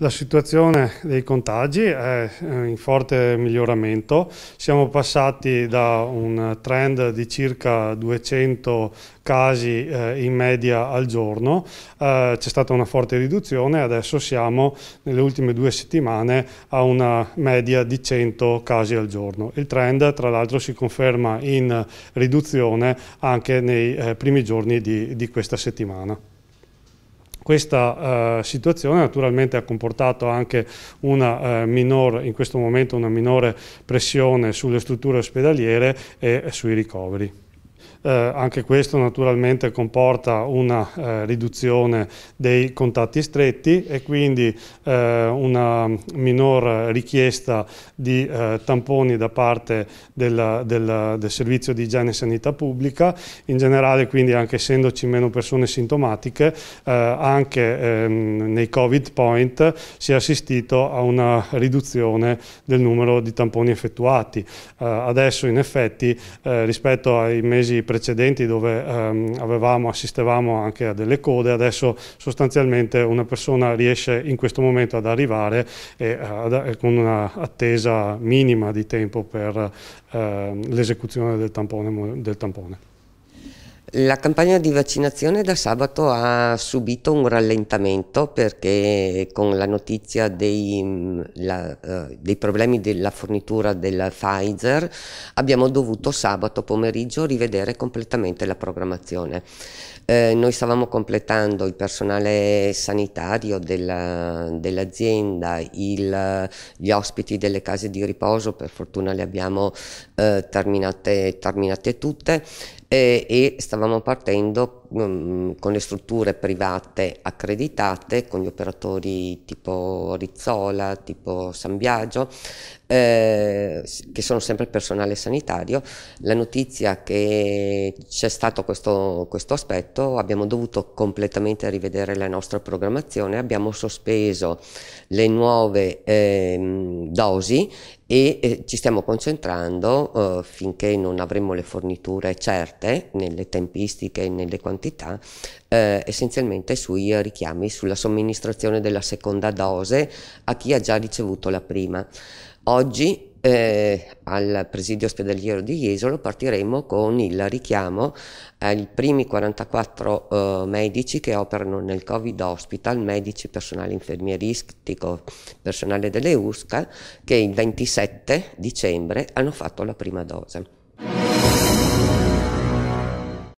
La situazione dei contagi è eh, in forte miglioramento, siamo passati da un trend di circa 200 casi eh, in media al giorno, eh, c'è stata una forte riduzione, adesso siamo nelle ultime due settimane a una media di 100 casi al giorno. Il trend tra l'altro si conferma in riduzione anche nei primi giorni di, di questa settimana. Questa eh, situazione naturalmente ha comportato anche una, eh, minore, in questo momento una minore pressione sulle strutture ospedaliere e sui ricoveri. Eh, anche questo naturalmente comporta una eh, riduzione dei contatti stretti e quindi eh, una minor richiesta di eh, tamponi da parte del, del, del servizio di igiene e sanità pubblica. In generale quindi anche essendoci meno persone sintomatiche, eh, anche ehm, nei covid point si è assistito a una riduzione del numero di tamponi effettuati. Eh, adesso in effetti rispetto ai mesi precedenti dove ehm, avevamo, assistevamo anche a delle code, adesso sostanzialmente una persona riesce in questo momento ad arrivare e, eh, ad, eh, con un'attesa minima di tempo per ehm, l'esecuzione del tampone, del tampone. La campagna di vaccinazione da sabato ha subito un rallentamento perché con la notizia dei, mm, la, eh, dei, problemi della fornitura del Pfizer abbiamo dovuto sabato pomeriggio rivedere completamente la programmazione. Eh, noi stavamo completando il personale sanitario dell'azienda, dell gli ospiti delle case di riposo, per fortuna le abbiamo eh, terminate, terminate, tutte eh, e stavamo stavamo partendo Mm, con le strutture private accreditate, con gli operatori tipo Rizzola, tipo San Biagio, eh, che sono sempre personale sanitario. La notizia che c'è stato questo, questo aspetto, abbiamo dovuto completamente rivedere la nostra programmazione, abbiamo sospeso le nuove eh, dosi e eh, ci stiamo concentrando eh, finché non avremo le forniture certe nelle tempistiche e nelle quantità quantità, eh, essenzialmente sui richiami, sulla somministrazione della seconda dose a chi ha già ricevuto la prima. Oggi eh, al presidio ospedaliero di Jesolo partiremo con il richiamo ai primi 44 eh, medici che operano nel Covid Hospital, medici, personale infermieristico, personale delle USCA, che il 27 dicembre hanno fatto la prima dose.